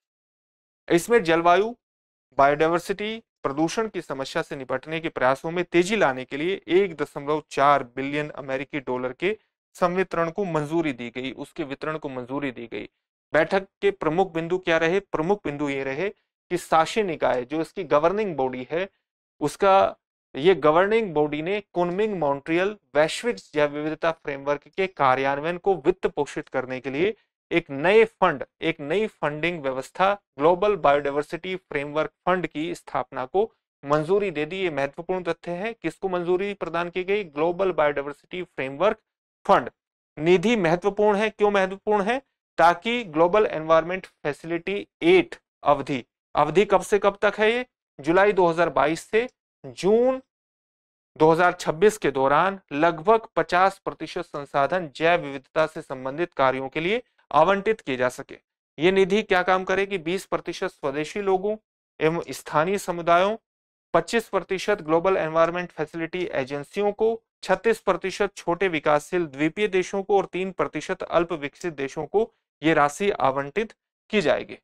इसमें जलवायु बायोडाइवर्सिटी प्रदूषण की समस्या से निपटने के प्रयासों में तेजी लाने के लिए एक दशमलव चार बिलियन अमेरिकी डॉलर के संवितरण को मंजूरी दी गई उसके वितरण को मंजूरी दी गई बैठक के प्रमुख बिंदु क्या रहे प्रमुख बिंदु ये रहे कि शासी निकाय जो इसकी गवर्निंग बॉडी है उसका ये गवर्निंग बॉडी ने कुनमिंग मॉन्ट्रियल वैश्विक जैव विविधता फ्रेमवर्क के कार्यान्वयन को वित्त पोषित करने के लिए एक नए फंड एक नई फंडिंग व्यवस्था ग्लोबल बायोडाइवर्सिटी फ्रेमवर्क फंड की स्थापना को मंजूरी दे दी ये महत्वपूर्ण तथ्य है किसको मंजूरी प्रदान की गई ग्लोबल बायोडाइवर्सिटी फ्रेमवर्क फंड निधि महत्वपूर्ण है क्यों महत्वपूर्ण है ताकि ग्लोबल एनवायरमेंट फैसिलिटी एट अवधि अवधि कब से कब तक है ये जुलाई 2022 से जून 2026 के दौरान लगभग 50 प्रतिशत संसाधन जैव विविधता से संबंधित कार्यों के लिए आवंटित किए जा सके ये निधि क्या काम करेगी 20 प्रतिशत स्वदेशी लोगों एवं स्थानीय समुदायों 25 प्रतिशत ग्लोबल एनवायरमेंट फैसिलिटी एजेंसियों को 36 प्रतिशत छोटे विकासशील द्वीपीय देशों को और 3 प्रतिशत अल्प विकसित देशों को ये राशि आवंटित की जाएगी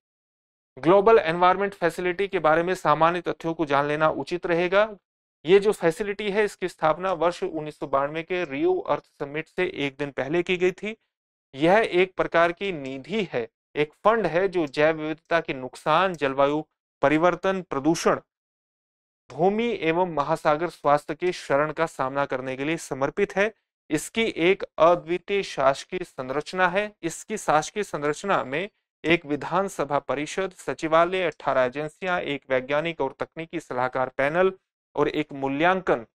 ग्लोबल एनवायरमेंट फैसिलिटी के बारे में सामान्य तथ्यों को जान लेना उचित रहेगा ये जो फैसिलिटी है इसकी स्थापना वर्ष उन्नीस के रियो अर्थ समिट से एक दिन पहले की गई थी यह एक प्रकार की निधि है एक फंड है जो जैव विविधता के नुकसान जलवायु परिवर्तन प्रदूषण भूमि एवं महासागर स्वास्थ्य के शरण का सामना करने के लिए समर्पित है इसकी एक अद्वितीय शासकीय संरचना है इसकी शासकीय संरचना में एक विधानसभा परिषद सचिवालय अठारह एजेंसियां एक वैज्ञानिक और तकनीकी सलाहकार पैनल और एक मूल्यांकन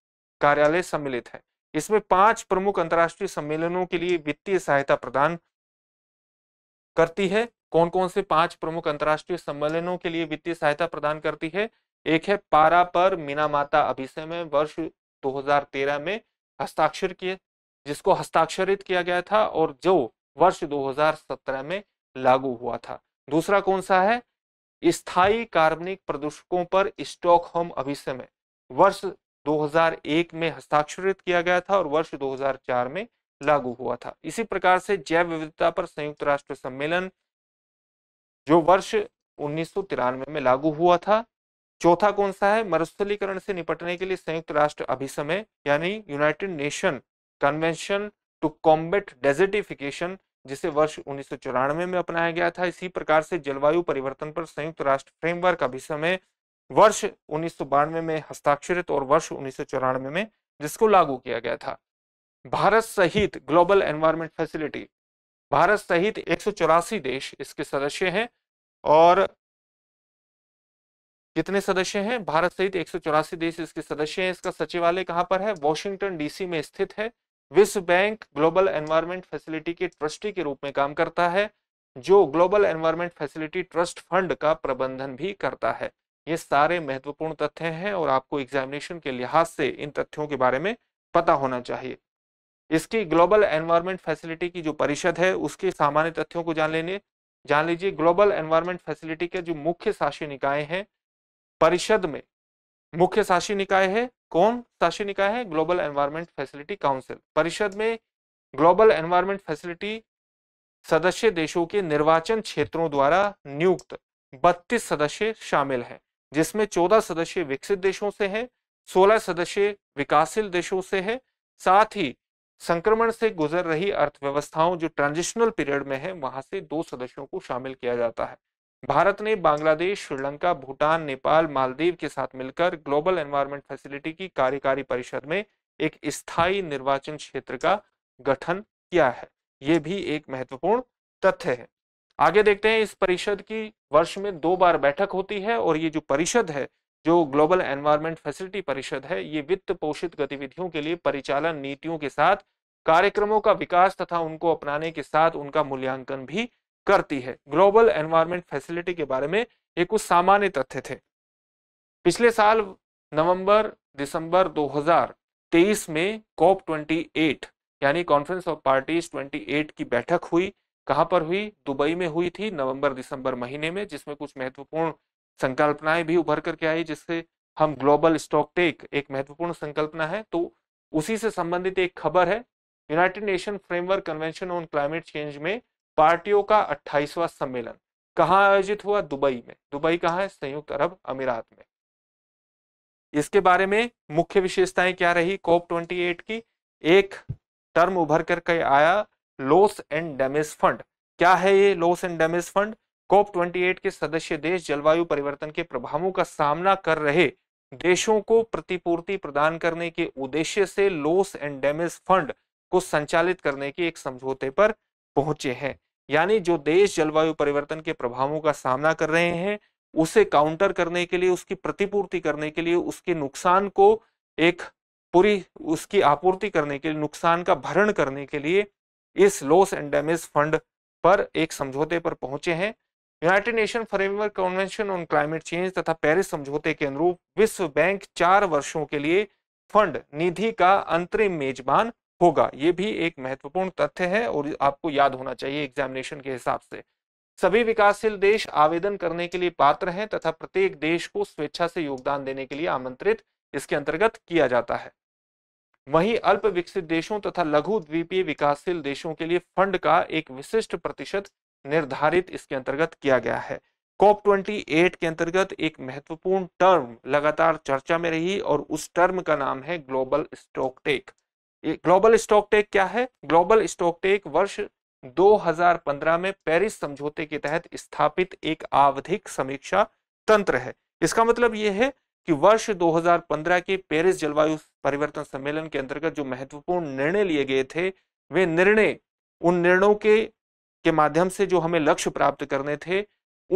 कार्यालय सम्मिलित है इसमें पांच प्रमुख अंतर्राष्ट्रीय सम्मेलनों के लिए वित्तीय सहायता प्रदान करती है कौन कौन से पांच प्रमुख अंतर्राष्ट्रीय सम्मेलनों के लिए वित्तीय सहायता प्रदान करती है एक है पारा पर मीना माता अभिषय में वर्ष 2013 में हस्ताक्षर किए जिसको हस्ताक्षरित किया गया था और जो वर्ष 2017 में लागू हुआ था दूसरा कौन सा है स्थायी कार्बनिक प्रदूषकों पर स्टॉक होम अभिसमय वर्ष 2001 में हस्ताक्षरित किया गया था और वर्ष 2004 में लागू हुआ था इसी प्रकार से जैव विविधता पर संयुक्त राष्ट्र सम्मेलन जो वर्ष उन्नीस में लागू हुआ था चौथा कौन सा है मरुस्थलीकरण से निपटने के लिए संयुक्त राष्ट्र अभिसमय यानी United Nation Convention to Combat Desertification जिसे वर्ष उन्नीस में अपनाया गया था इसी प्रकार से जलवायु परिवर्तन पर संयुक्त राष्ट्र फ्रेमवर्क समय वर्ष उन्नीस में हस्ताक्षरित और वर्ष उन्नीस में जिसको लागू किया गया था भारत सहित ग्लोबल एनवायरमेंट फैसिलिटी भारत सहित एक देश इसके सदस्य हैं और कितने सदस्य हैं भारत सहित एक देश इसके सदस्य हैं इसका सचिवालय कहाँ पर है वॉशिंगटन डीसी में स्थित है विश्व बैंक ग्लोबल एनवायरमेंट फैसिलिटी के ट्रस्टी के रूप में काम करता है जो Global Environment Facility Trust Fund का प्रबंधन भी करता है ये सारे महत्वपूर्ण तथ्य हैं और आपको एग्जामिनेशन के लिहाज से इन तथ्यों के बारे में पता होना चाहिए इसकी ग्लोबल एनवायरमेंट फैसिलिटी की जो परिषद है उसके सामान्य तथ्यों को जान लेने जान लीजिए ग्लोबल एनवायरमेंट फैसिलिटी के जो मुख्य शासी निकाय हैं परिषद में मुख्य शासी निकाय है कौन शासी निकाय है ग्लोबल एनवायरमेंट फैसिलिटी काउंसिल परिषद में ग्लोबल एनवायरमेंट फैसिलिटी सदस्य देशों के निर्वाचन क्षेत्रों द्वारा नियुक्त 32 सदस्य शामिल हैं जिसमें 14 सदस्य विकसित देशों से हैं 16 सदस्य विकासशील देशों से हैं साथ ही संक्रमण से गुजर रही अर्थव्यवस्थाओं जो ट्रांजिशनल पीरियड में है वहां से दो सदस्यों को शामिल किया जाता है भारत ने बांग्लादेश श्रीलंका भूटान नेपाल मालदीव के साथ मिलकर ग्लोबल एनवायरमेंट फैसिलिटी की कार्यकारी परिषद में एक स्थायी निर्वाचन क्षेत्र का गठन किया है ये भी एक महत्वपूर्ण तथ्य है आगे देखते हैं इस परिषद की वर्ष में दो बार बैठक होती है और ये जो परिषद है जो ग्लोबल एनवायरमेंट फैसिलिटी परिषद है ये वित्त पोषित गतिविधियों के लिए परिचालन नीतियों के साथ कार्यक्रमों का विकास तथा उनको अपनाने के साथ उनका मूल्यांकन भी करती है ग्लोबल एनवायरमेंट फैसिलिटी के बारे में ये कुछ सामान्य तथ्य थे पिछले साल नवंबर दिसंबर 2023 में कॉप 28 यानी कॉन्फ्रेंस ऑफ पार्टीज 28 की बैठक हुई कहाँ पर हुई दुबई में हुई थी नवंबर दिसंबर महीने में जिसमें कुछ महत्वपूर्ण संकल्पनाएं भी उभर करके आई जिससे हम ग्लोबल स्टॉक टेक एक महत्वपूर्ण संकल्पना है तो उसी से संबंधित एक खबर है United Nation framework convention on climate Change में पार्टियों का अट्ठाईसवां सम्मेलन कहा आयोजित हुआ दुबई में दुबई कहा है संयुक्त अरब अमीरात में इसके बारे में मुख्य विशेषताएं क्या रही कोप 28 की एक टर्म उभर कर के आया लॉस एंड डैमेज फंड क्या है ये loss and damage fund COP 28 के सदस्य देश जलवायु परिवर्तन के प्रभावों का सामना कर रहे देशों को प्रतिपूर्ति प्रदान करने के उद्देश्य से लॉस एंड डैमेज फंड को संचालित करने के एक समझौते पर पहुंचे हैं यानी जो देश जलवायु परिवर्तन के प्रभावों का सामना कर रहे हैं उसे काउंटर करने के लिए उसकी प्रतिपूर्ति करने के लिए उसके नुकसान को एक पूरी उसकी आपूर्ति करने के लिए नुकसान का भरण करने के लिए इस लॉस एंड डैमेज फंड पर एक समझौते पर पहुंचे हैं United Nation framework convention on climate Change तथा पेरिस समझौते के अनुरूप विश्व बैंक चार वर्षों के लिए फंड निधि का अंतरिम मेजबान होगा ये भी एक महत्वपूर्ण तथ्य है और आपको याद होना चाहिए एग्जामिनेशन के हिसाब से सभी विकासशील देश आवेदन करने के लिए पात्र हैं तथा प्रत्येक देश को स्वेच्छा से योगदान देने के लिए आमंत्रित इसके अंतर्गत किया जाता है वहीं अल्प विकसित देशों तथा लघु द्वीपीय विकासशील देशों के लिए फंड का एक विशिष्ट प्रतिशत निर्धारित इसके अंतर्गत किया गया है कॉप ट्वेंटी एट के अंतर्गत एक महत्वपूर्ण टर्म लगातार चर्चा में रही और उस टर्म का नाम है global stock take global stock take क्या है ग्लोबल स्टॉक टेक वर्ष 2015 में पेरिस समझौते के तहत स्थापित एक आवधिक समीक्षा तंत्र है इसका मतलब यह है कि वर्ष 2015 के पेरिस जलवायु परिवर्तन सम्मेलन के अंतर्गत जो महत्वपूर्ण निर्णय लिए गए थे वे निर्णय उन निर्णयों के के माध्यम से जो हमें लक्ष्य प्राप्त करने थे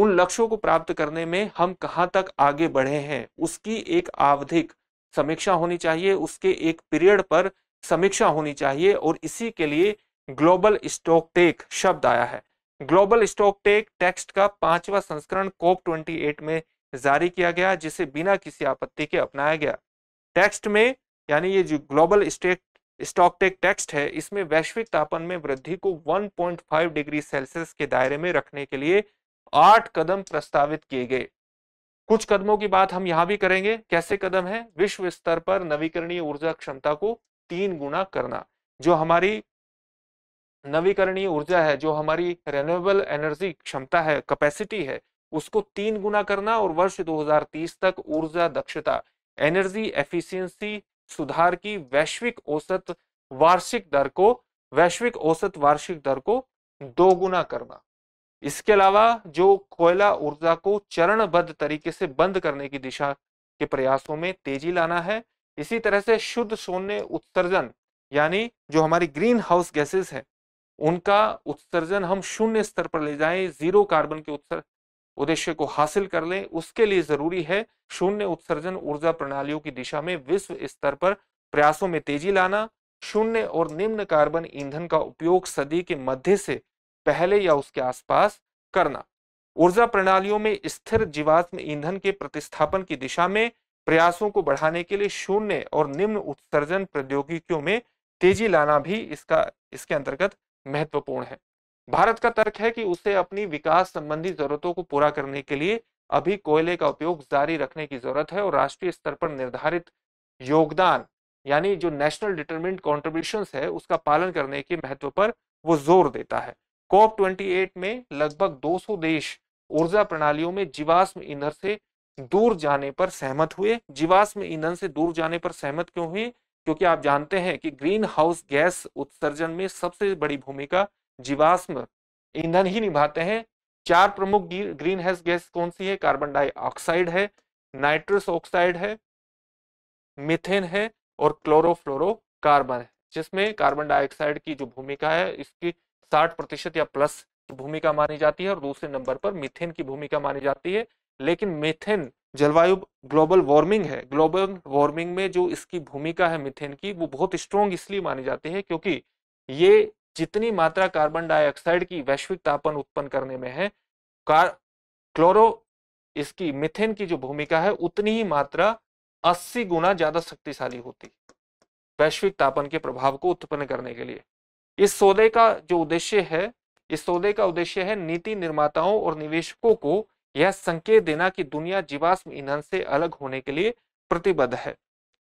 उन लक्ष्यों को प्राप्त करने में हम कहाँ तक आगे बढ़े हैं उसकी एक आवधिक समीक्षा होनी चाहिए उसके एक पीरियड पर समीक्षा होनी चाहिए और इसी के लिए ग्लोबल स्टॉक टेक शब्द आया है ग्लोबल स्टॉक टेक टेक्स्ट का पांचवा संस्करण कोप 28 में जारी किया गया जिसे बिना किसी आपत्ति के अपनाया गया टेक्स्ट में यानी ये जो global stake stock take text है इसमें वैश्विक तापन में वृद्धि को 1.5 डिग्री सेल्सियस के दायरे में रखने के लिए आठ कदम प्रस्तावित किए गए कुछ कदमों की बात हम यहां भी करेंगे कैसे कदम है विश्व स्तर पर नवीकरणीय ऊर्जा क्षमता को तीन गुना करना जो हमारी नवीकरणीय ऊर्जा है जो हमारी रेन्यूएबल एनर्जी क्षमता है कैपेसिटी है उसको तीन गुना करना और वर्ष 2030 तक ऊर्जा दक्षता एनर्जी एफिशिएंसी सुधार की वैश्विक औसत वार्षिक दर को वैश्विक औसत वार्षिक दर को दो गुना करना इसके अलावा जो कोयला ऊर्जा को चरणबद्ध तरीके से बंद करने की दिशा के प्रयासों में तेजी लाना है इसी तरह से शुद्ध शून्य उत्सर्जन यानी जो हमारी ग्रीन हाउस गैसेस है उनका उत्सर्जन हम शून्य स्तर पर ले जाएं जीरो कार्बन के उत्सर्जन उद्देश्य को हासिल कर लें उसके लिए जरूरी है शून्य उत्सर्जन ऊर्जा प्रणालियों की दिशा में विश्व स्तर पर प्रयासों में तेजी लाना शून्य और निम्न कार्बन ईंधन का उपयोग सदी के मध्य से पहले या उसके आसपास करना ऊर्जा प्रणालियों में स्थिर जीवात्म ईंधन के प्रतिस्थापन की दिशा में प्रयासों को बढ़ाने के लिए शून्य और निम्न उत्सर्जन प्रौद्योगिकियों में तेजी लाना भी इसका इसके अंतर्गत महत्वपूर्ण है भारत का तर्क है कि उसे अपनी विकास संबंधी जरूरतों को पूरा करने के लिए अभी कोयले का उपयोग जारी रखने की जरूरत है और राष्ट्रीय स्तर पर निर्धारित योगदान यानी जो नेशनल डिटरमिनेंट कॉन्ट्रीब्यूशन है उसका पालन करने के महत्व पर वो जोर देता है कॉप ट्वेंटी में लगभग दो देश ऊर्जा प्रणालियों में जीवाश्म ईंधन से दूर जाने पर सहमत हुए जीवाश्म ईंधन से दूर जाने पर सहमत क्यों हुए क्योंकि आप जानते हैं कि ग्रीन हाउस गैस उत्सर्जन में सबसे बड़ी भूमिका जीवाश्म ईंधन ही निभाते हैं चार प्रमुख ग्रीन हाउस गैस कौन सी है कार्बन डाइऑक्साइड है नाइट्रस ऑक्साइड है मिथेन है और कार्बन है जिसमें कार्बन डाइऑक्साइड की जो भूमिका है इसकी 60 प्रतिशत या प्लस भूमिका मानी जाती है और दूसरे नंबर पर मिथेन की भूमिका मानी जाती है लेकिन मिथेन जलवायु ग्लोबल वार्मिंग है ग्लोबल वार्मिंग में जो इसकी भूमिका है मिथेन की वो बहुत स्ट्रॉन्ग इसलिए मानी जाती है क्योंकि ये जितनी मात्रा कार्बन डाइऑक्साइड की वैश्विक तापन उत्पन्न करने में है कार क्लोरो इसकी मिथेन की जो भूमिका है उतनी ही मात्रा 80 गुना ज्यादा शक्तिशाली होती वैश्विक तापन के प्रभाव को उत्पन्न करने के लिए इस सौदे का जो उद्देश्य है इस सौदे का उद्देश्य है नीति निर्माताओं और निवेशकों को यह संकेत देना कि दुनिया जीवाश्म ईंधन से अलग होने के लिए प्रतिबद्ध है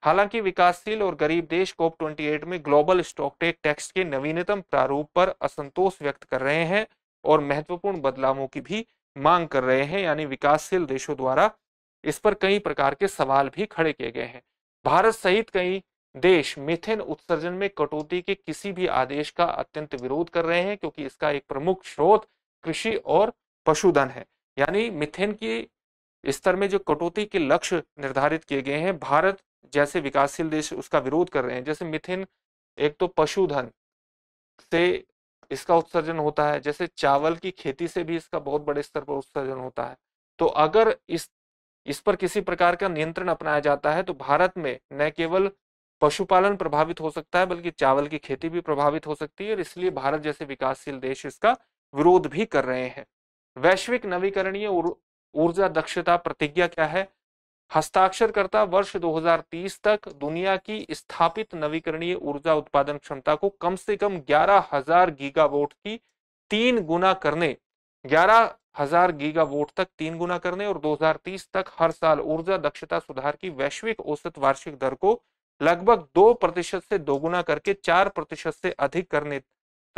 हालांकि विकासशील और गरीब देश कोप 28 में ग्लोबल स्टॉकटेक टैक्स के नवीनतम प्रारूप पर असंतोष व्यक्त कर रहे हैं और महत्वपूर्ण बदलावों की भी मांग कर रहे हैं यानी विकासशील देशों द्वारा इस पर कई प्रकार के सवाल भी खड़े किए गए हैं भारत सहित कई देश मिथेन उत्सर्जन में कटौती के किसी भी आदेश का अत्यंत विरोध कर रहे हैं क्योंकि इसका एक प्रमुख स्रोत कृषि और पशुधन है यानी मिथेन के स्तर में जो कटौती के लक्ष्य निर्धारित किए गए हैं भारत जैसे विकासशील देश उसका विरोध कर रहे हैं जैसे मिथेन एक तो पशुधन से इसका उत्सर्जन होता है जैसे चावल की खेती से भी इसका बहुत बड़े स्तर पर उत्सर्जन होता है तो अगर इस इस पर किसी प्रकार का नियंत्रण अपनाया जाता है तो भारत में न केवल पशुपालन प्रभावित हो सकता है बल्कि चावल की खेती भी प्रभावित हो सकती है और इसलिए भारत जैसे विकासशील देश इसका विरोध भी कर रहे हैं वैश्विक नवीकरणीय ऊर्जा दक्षता प्रतिज्ञा क्या है हस्ताक्षरकर्ता वर्ष 2030 तक दुनिया की स्थापित नवीकरणीय ऊर्जा उत्पादन क्षमता को कम से कम ग्यारह हजार गीगावोट की तीन गुना करने ग्यारह हजार गीगावोट तक तीन गुना करने और 2030 तक हर साल ऊर्जा दक्षता सुधार की वैश्विक औसत वार्षिक दर को लगभग दो प्रतिशत से दोगुना करके चार प्रतिशत से अधिक करने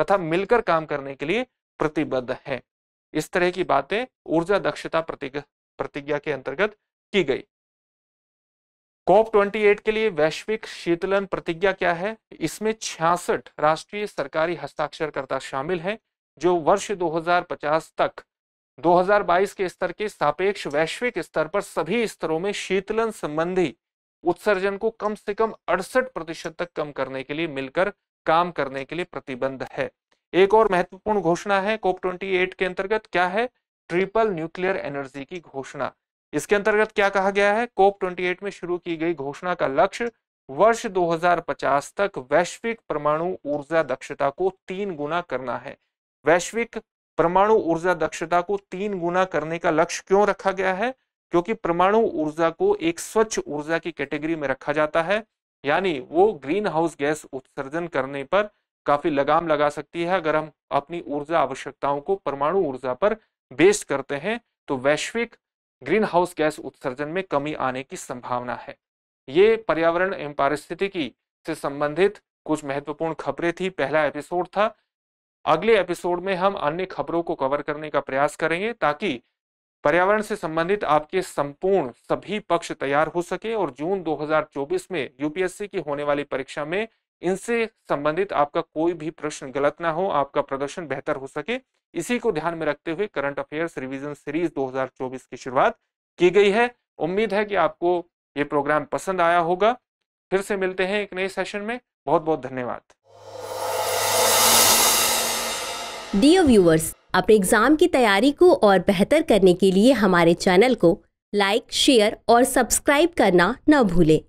तथा मिलकर काम करने के लिए प्रतिबद्ध है इस तरह की बातें ऊर्जा दक्षता प्रतिज्ञा के अंतर्गत की गई ट्वेंटी 28 के लिए वैश्विक शीतलन प्रतिज्ञा क्या है इसमें छियासठ राष्ट्रीय सरकारी हस्ताक्षरकर्ता शामिल हैं जो वर्ष 2050 तक 2022 के स्तर के सापेक्ष वैश्विक स्तर पर सभी स्तरों में शीतलन संबंधी उत्सर्जन को कम से कम अड़सठ प्रतिशत तक कम करने के लिए मिलकर काम करने के लिए प्रतिबंध है एक और महत्वपूर्ण घोषणा है कोप 28 के अंतर्गत क्या है ट्रिपल न्यूक्लियर एनर्जी की घोषणा इसके अंतर्गत क्या कहा गया है कोप 28 में शुरू की गई घोषणा का लक्ष्य वर्ष 2050 तक वैश्विक परमाणु ऊर्जा दक्षता को तीन गुना करना है वैश्विक परमाणु ऊर्जा दक्षता को तीन गुना करने का लक्ष्य क्यों रखा गया है क्योंकि परमाणु ऊर्जा को एक स्वच्छ ऊर्जा की कैटेगरी में रखा जाता है यानी वो ग्रीन हाउस गैस उत्सर्जन करने पर काफी लगाम लगा सकती है अगर हम अपनी ऊर्जा आवश्यकताओं को परमाणु ऊर्जा पर बेस्ड करते हैं तो वैश्विक ग्रीन हाउस गैस उत्सर्जन में कमी आने की संभावना है ये पर्यावरण एवं पारिस्थितिकी से संबंधित कुछ महत्वपूर्ण खबरें थी पहला एपिसोड था अगले एपिसोड में हम अन्य खबरों को कवर करने का प्रयास करेंगे ताकि पर्यावरण से संबंधित आपके संपूर्ण सभी पक्ष तैयार हो सके और जून 2024 में यूपीएससी की होने वाली परीक्षा में इनसे संबंधित आपका कोई भी प्रश्न गलत ना हो आपका प्रदर्शन बेहतर हो सके इसी को ध्यान में रखते हुए करंट अफेयर्स रिवीजन सीरीज 2024 की शुरुआत की गई है उम्मीद है कि आपको ये प्रोग्राम पसंद आया होगा फिर से मिलते हैं एक नए सेशन में बहुत बहुत धन्यवाद डियर व्यूवर्स अपने एग्जाम की तैयारी को और बेहतर करने के लिए हमारे चैनल को लाइक शेयर और सब्सक्राइब करना न भूलें